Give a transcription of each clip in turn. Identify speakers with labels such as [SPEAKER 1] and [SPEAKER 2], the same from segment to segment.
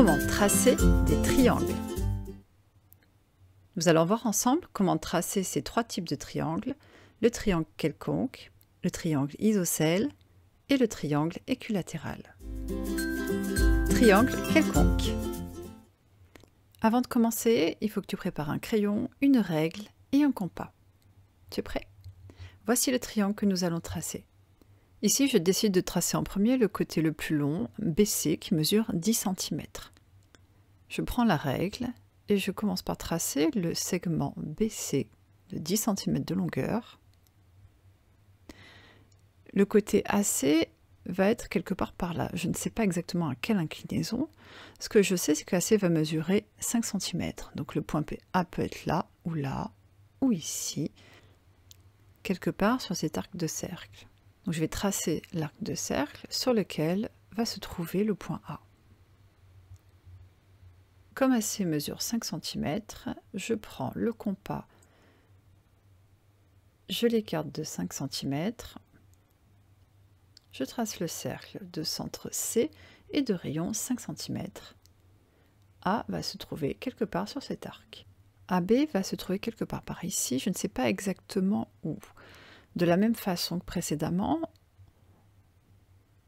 [SPEAKER 1] Comment tracer des triangles Nous allons voir ensemble comment tracer ces trois types de triangles, le triangle quelconque, le triangle isocèle et le triangle équilatéral. Triangle quelconque. Avant de commencer, il faut que tu prépares un crayon, une règle et un compas. Tu es prêt Voici le triangle que nous allons tracer. Ici, je décide de tracer en premier le côté le plus long, BC, qui mesure 10 cm. Je prends la règle et je commence par tracer le segment BC de 10 cm de longueur. Le côté AC va être quelque part par là. Je ne sais pas exactement à quelle inclinaison. Ce que je sais, c'est que AC va mesurer 5 cm. Donc le point A peut être là, ou là, ou ici, quelque part sur cet arc de cercle je vais tracer l'arc de cercle sur lequel va se trouver le point A. Comme AC mesure 5 cm, je prends le compas, je l'écarte de 5 cm, je trace le cercle de centre C et de rayon 5 cm. A va se trouver quelque part sur cet arc. AB va se trouver quelque part par ici, je ne sais pas exactement où. De la même façon que précédemment,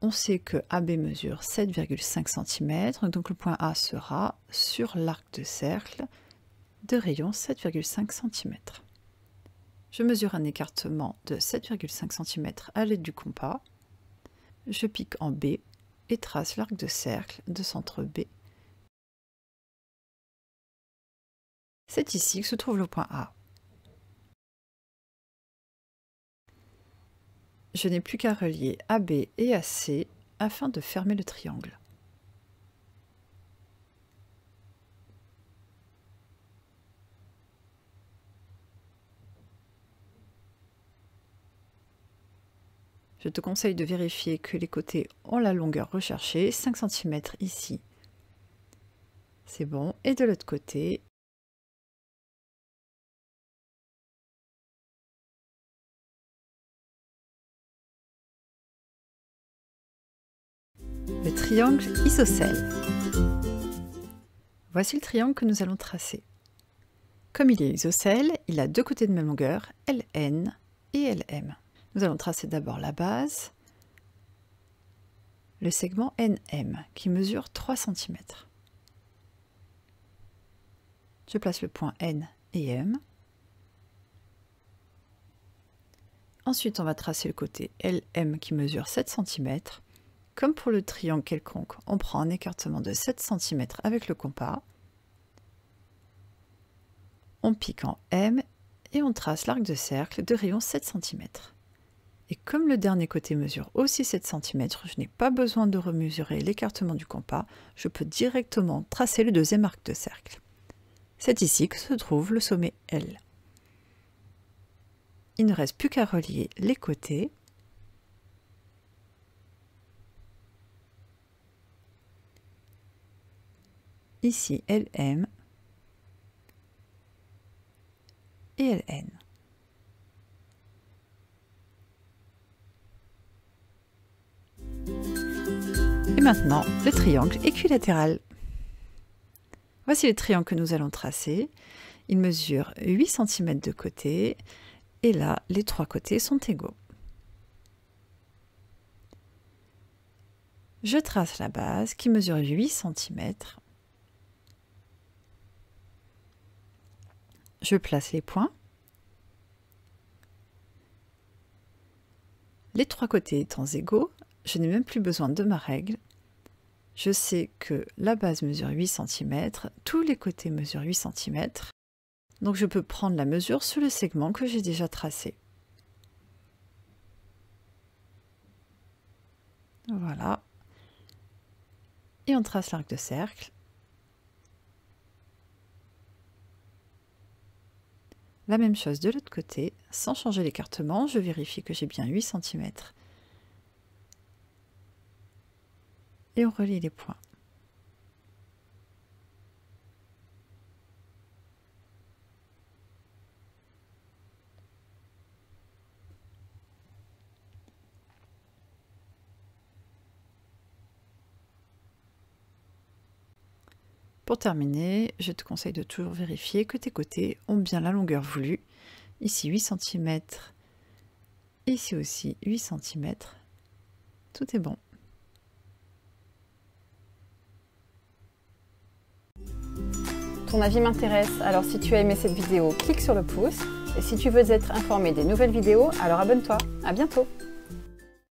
[SPEAKER 1] on sait que AB mesure 7,5 cm, donc le point A sera sur l'arc de cercle de rayon 7,5 cm. Je mesure un écartement de 7,5 cm à l'aide du compas. Je pique en B et trace l'arc de cercle de centre B. C'est ici que se trouve le point A. je n'ai plus qu'à relier AB et AC afin de fermer le triangle. Je te conseille de vérifier que les côtés ont la longueur recherchée, 5 cm ici. C'est bon. Et de l'autre côté, triangle isocèle. Voici le triangle que nous allons tracer. Comme il est isocèle, il a deux côtés de même longueur, LN et LM. Nous allons tracer d'abord la base, le segment NM, qui mesure 3 cm. Je place le point N et M. Ensuite, on va tracer le côté LM qui mesure 7 cm comme pour le triangle quelconque, on prend un écartement de 7 cm avec le compas, on pique en M et on trace l'arc de cercle de rayon 7 cm. Et comme le dernier côté mesure aussi 7 cm, je n'ai pas besoin de remesurer l'écartement du compas, je peux directement tracer le deuxième arc de cercle. C'est ici que se trouve le sommet L. Il ne reste plus qu'à relier les côtés ici Lm et Ln. Et maintenant, le triangle équilatéral. Voici le triangle que nous allons tracer. Il mesure 8 cm de côté et là, les trois côtés sont égaux. Je trace la base qui mesure 8 cm je place les points. Les trois côtés étant égaux, je n'ai même plus besoin de ma règle. Je sais que la base mesure 8 cm, tous les côtés mesurent 8 cm, donc je peux prendre la mesure sur le segment que j'ai déjà tracé. Voilà. Et on trace l'arc de cercle. La même chose de l'autre côté, sans changer l'écartement, je vérifie que j'ai bien 8 cm. Et on relie les points. Pour terminer, je te conseille de toujours vérifier que tes côtés ont bien la longueur voulue. Ici 8 cm, ici aussi 8 cm. Tout est bon. Ton avis m'intéresse, alors si tu as aimé cette vidéo, clique sur le pouce. Et si tu veux être informé des nouvelles vidéos, alors abonne-toi. À bientôt